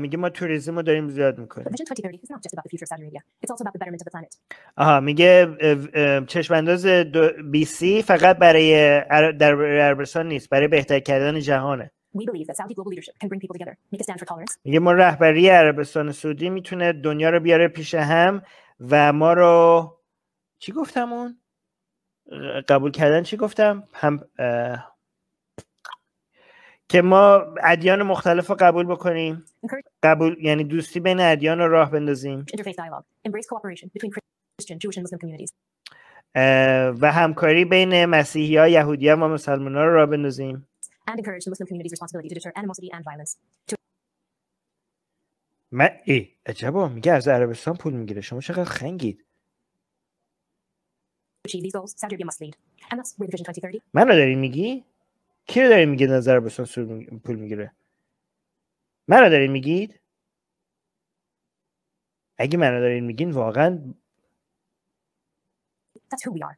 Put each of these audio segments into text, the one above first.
میگه ما توریزم رو داریم زیاد میکنیم آها میگه چشم انداز بی سی فقط برای در عربستان نیست برای بهتر کردن جهانه میگه ما رهبری عربستان سعودی میتونه دنیا رو بیاره پیش هم و ما رو چی گفتم اون قبول کردن چی گفتم هم که ما ادیان مختلف رو قبول بکنیم قبول یعنی دوستی بین ادیان رو راه بندازیم و همکاری بین مسیحی ها یهودی ها و مسلمان ها رو راه بندازیم من ای عجبا میگه از عربستان پول میگیره شما چقدر خنگید achieve these goals, Saudi Arabia must lead. And that's Vision 2030. من داری میگی؟ کی رو داری میگی نظر پول میگیره؟ من رو میگید؟ اگه من رو میگین واقعا That's who we are.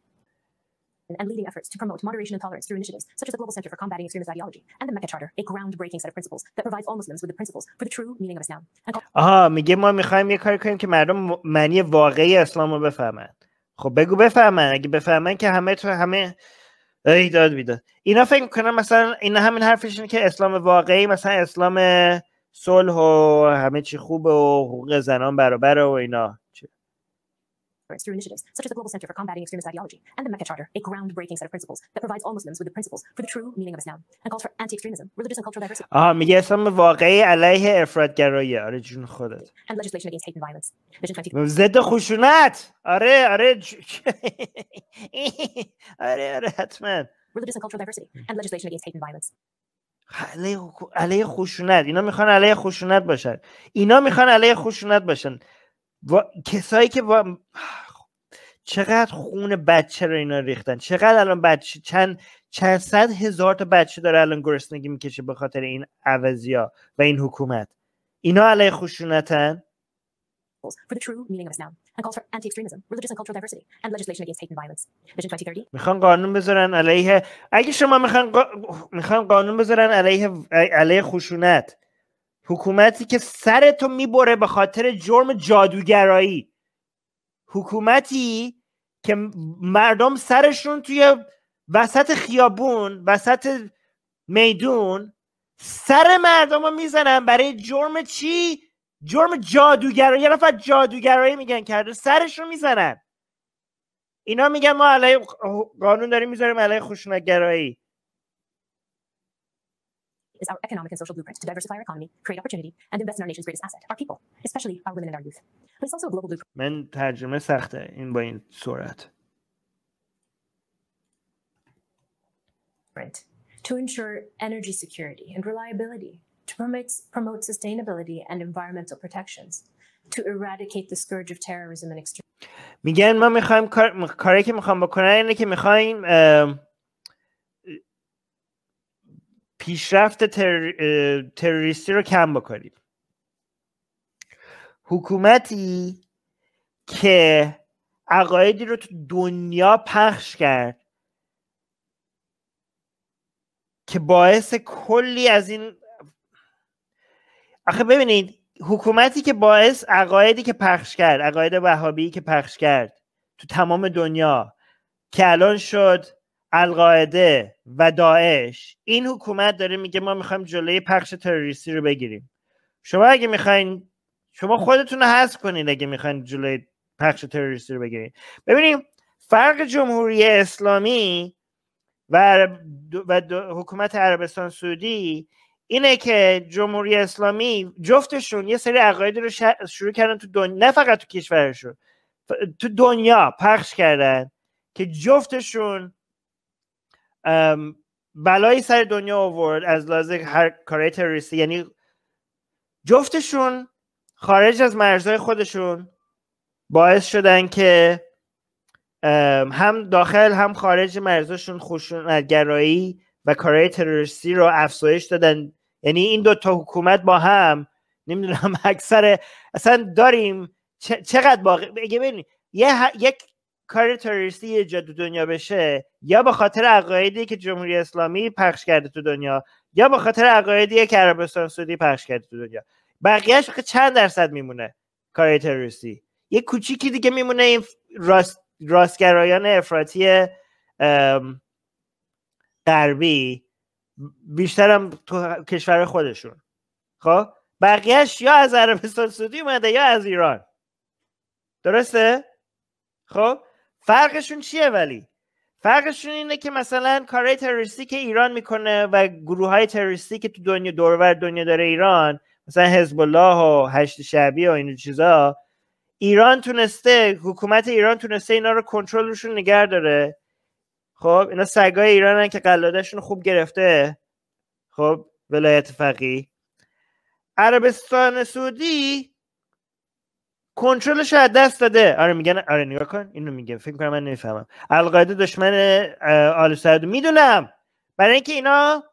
and leading efforts to promote moderation and tolerance through initiatives such as the Global Center for Combating Extremist Ideology and the Mecca Charter, a groundbreaking set of principles that provides all Muslims with the principles for the true meaning of Islam. آها میگه ما میخوایم یه کاری کنیم که مردم معنی واقعی اسلام رو بفهمن. خب بگو بفهمن اگه بفهمن که همه تو همه ایداد بیداد اینا فکر میکنن مثلا اینا همین حرفشون که اسلام واقعی مثلا اسلام صلح و همه چی خوبه و حقوق زنان برابره و اینا through initiatives such as the Global Center for Combating Extremist Ideology and the Mecca Charter, a groundbreaking set of principles that provides all Muslims with the principles for the true meaning of Islam and calls for anti-extremism, religious and cultural diversity. And legislation against hate and violence. Vision خشونت Religious and cultural diversity and legislation against hate and violence. علیه, علیه خشونت اینا میخوان علیه خشونت باشن اینا میخوان علیه خشونت باشن و... کسایی که با... چقدر خون بچه رو اینا ریختن چقدر الان بچه چند چند صد هزار تا بچه داره الان گرسنگی میکشه به خاطر این ها و این حکومت اینا علیه خشونتن میخوان قانون بذارن علیه اگه شما میخوان میخوان قانون بذارن علیه علیه خشونت حکومتی که سرتو میبره به خاطر جرم جادوگرایی حکومتی که مردم سرشون توی وسط خیابون وسط میدون سر مردم رو میزنن برای جرم چی جرم جادوگرایی یه نفر جادوگرایی میگن کرده سرش رو میزنن اینا میگن ما علیه قانون داریم میذاریم علیه خوشنگرایی is our economic and social blueprint to diversify our economy, create opportunity, and invest in our nation's greatest asset, our people, especially our women and our youth. من ترجمه سخته این با این سرعت to ensure energy security and reliability to promote, promote sustainability and environmental protections to eradicate the scourge of terrorism and extremism میگن ما میخوایم کار... کاری که میخوام بکنن اینه که میخوایم پیشرفت تر... تروریستی رو کم بکنیم حکومتی که عقایدی رو تو دنیا پخش کرد که باعث کلی از این آخه ببینید حکومتی که باعث عقایدی که پخش کرد عقاید وهابی که پخش کرد تو تمام دنیا که الان شد القاعده و داعش این حکومت داره میگه ما میخوایم جلوی پخش تروریستی رو بگیریم شما اگه میخواین شما خودتون رو حذف کنید اگه میخواین جلوی پخش تروریستی رو بگیرید ببینیم فرق جمهوری اسلامی و, و حکومت عربستان سعودی اینه که جمهوری اسلامی جفتشون یه سری عقاید رو شروع کردن تو نه فقط تو کشورشون تو دنیا پخش کردن که جفتشون بلایی سر دنیا آورد از لحاظ هر کارهای تروریستی یعنی جفتشون خارج از مرزهای خودشون باعث شدن که هم داخل هم خارج مرزشون خشونتگرایی و کارهای تروریستی رو افزایش دادن یعنی این دو تا حکومت با هم نمیدونم اکثر اصلا داریم چقدر باقی ببینید یک کار تروریستی یه دنیا بشه یا به خاطر عقایدی که جمهوری اسلامی پخش کرده تو دنیا یا به خاطر عقایدی که عربستان سعودی پخش کرده تو دنیا بقیهش چند درصد میمونه کار تروریستی یه کوچیکی دیگه میمونه این راست، راستگرایان افراطی غربی بیشترم تو کشور خودشون خب بقیهش یا از عربستان سعودی اومده یا از ایران درسته خب فرقشون چیه ولی فرقشون اینه که مثلا کارهای تروریستی که ایران میکنه و گروه های تروریستی که تو دنیا دورور دنیا داره ایران مثلا حزب الله و هشت شعبی و اینو چیزا ایران تونسته حکومت ایران تونسته اینا رو کنترل روشون نگه داره خب اینا سگای ایرانن که قلادهشون خوب گرفته خب ولایت فقی عربستان سعودی کنترلش از دست داده آره میگن آره نگاه کن اینو میگه فکر کنم من نمیفهمم القاعده دشمن آل سعود میدونم برای اینکه اینا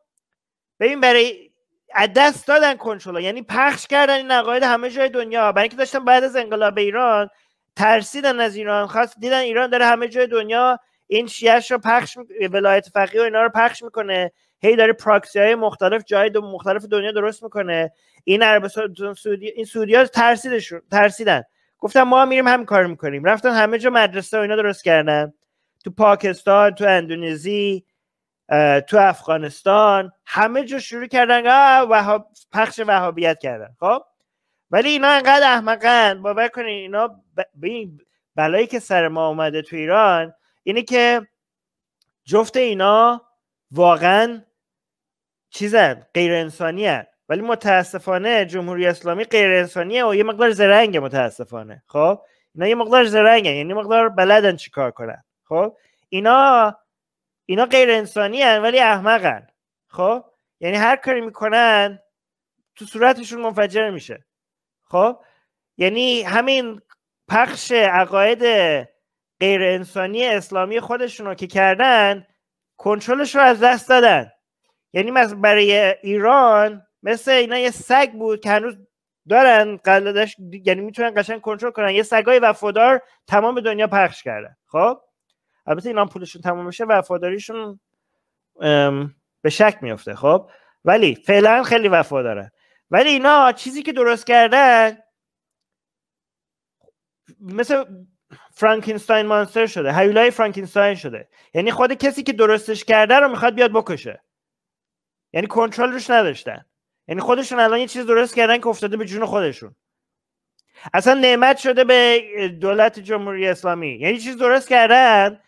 ببین برای از دست دادن کنترل یعنی پخش کردن این عقاید همه جای دنیا برای اینکه داشتن بعد از انقلاب ایران ترسیدن از ایران خواست دیدن ایران داره همه جای دنیا این شیعش رو پخش ولایت فقیه و اینا رو پخش میکنه هی داره پراکسی های مختلف جای دو مختلف دنیا درست میکنه این عربستان سعودی این ها ترسیدشون ترسیدن گفتن ما هم میریم همین کار میکنیم رفتن همه جا مدرسه و اینا درست کردن تو پاکستان تو اندونزی تو افغانستان همه جا شروع کردن و پخش وهابیت کردن خب ولی اینا انقدر احمقن باور کنین اینا بلایی که سر ما اومده تو ایران اینه که جفت اینا واقعا چیزن غیر انسانی ولی متاسفانه جمهوری اسلامی غیر انسانیه و یه مقدار زرنگ متاسفانه خب اینا یه مقدار زرنگه یعنی مقدار بلدن چیکار کنن خب اینا اینا غیر انسانی ولی احمقن خب یعنی هر کاری میکنن تو صورتشون منفجر میشه خب یعنی همین پخش عقاید غیر انسانی اسلامی خودشون رو که کردن کنترلش رو از دست دادن یعنی برای ایران مثل اینا یه سگ بود که هنوز دارن قلدش یعنی میتونن قشنگ کنترل کنن یه سگای وفادار تمام دنیا پخش کردن خب البته اینا پولشون تموم بشه وفاداریشون به شک میفته خب ولی فعلا خیلی وفادارن ولی اینا چیزی که درست کردن مثل فرانکینستاین مانستر شده هیولای فرانکینستاین شده یعنی خود کسی که درستش کرده رو میخواد بیاد بکشه یعنی کنترل روش نداشتن یعنی خودشون الان یه چیز درست کردن که افتاده به جون خودشون اصلا نعمت شده به دولت جمهوری اسلامی یعنی چیز درست کردن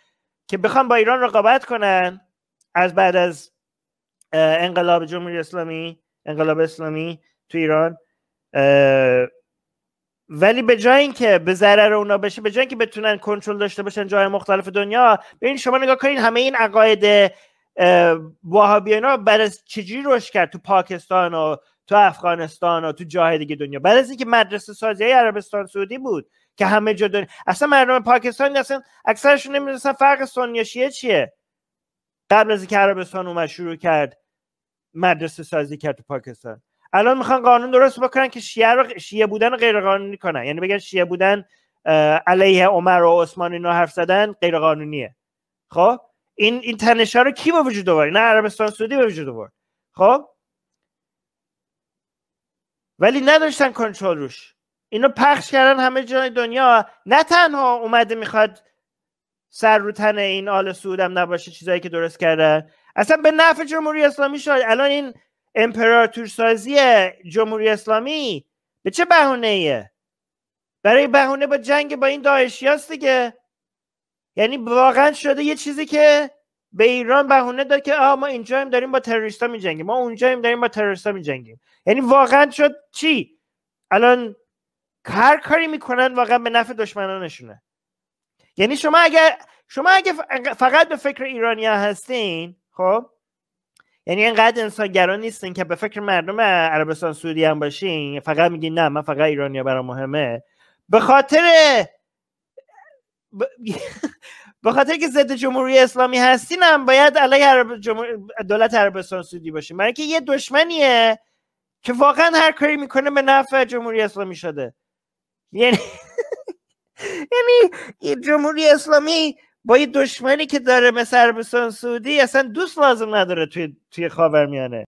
که بخوان با ایران رقابت کنن از بعد از انقلاب جمهوری اسلامی انقلاب اسلامی تو ایران ولی به جای اینکه به ضرر اونا بشه به جای اینکه بتونن کنترل داشته باشن جای مختلف دنیا ببین شما نگاه کنین همه این عقاید وهابی اینا بعد از چجوری روش کرد تو پاکستان و تو افغانستان و تو جاهای دیگه دنیا بعد از اینکه مدرسه سازی عربستان سعودی بود که همه جا اصلا مردم پاکستان اصلا اکثرشون نمیدونستن فرق سنی شیعه چیه قبل از اینکه عربستان اومد شروع کرد مدرسه سازی کرد تو پاکستان الان میخوان قانون درست بکنن که شیعه, رو شیعه بودن رو غیر قانونی کنن یعنی بگن شیعه بودن علیه عمر و عثمان اینا حرف زدن غیر قانونیه خب این این تنشا رو کی به وجود آورد نه عربستان سعودی به وجود آورد خب ولی نداشتن کنترل روش اینا پخش کردن همه جای دنیا نه تنها اومده میخواد سر رو تن این آل سودم نباشه چیزایی که درست کردن اصلا به نفع جمهوری اسلامی شد الان این سازی جمهوری اسلامی به چه بهونه ایه برای بهونه با جنگ با این هست دیگه یعنی واقعا شده یه چیزی که به ایران بهونه داد که آه ما هم داریم با تروریستا میجنگیم ما اونجا هم داریم با تروریستا جنگیم یعنی واقعا شد چی الان هر کاری میکنن واقعا به نفع دشمنانشونه یعنی شما اگر شما اگه فقط به فکر ایرانیا هستین خب یعنی انقدر انسانگرا نیستین که به فکر مردم عربستان سعودی هم باشین فقط میگین نه من فقط ایرانیا برام مهمه به خاطر به خاطر که ضد جمهوری اسلامی هستین هم باید علیه عرب جمهور... دولت عربستان سعودی باشین برای که یه دشمنیه که واقعا هر کاری میکنه به نفع جمهوری اسلامی شده یعنی یعنی جمهوری اسلامی با یه دشمنی که داره مثل عربستان سعودی اصلا دوست لازم نداره توی توی خاورمیانه